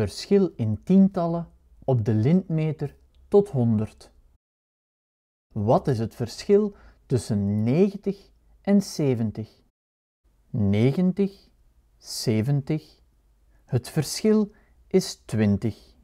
verschil in tientallen op de lintmeter tot 100. Wat is het verschil tussen 90 en 70? 90, 70. Het verschil is 20.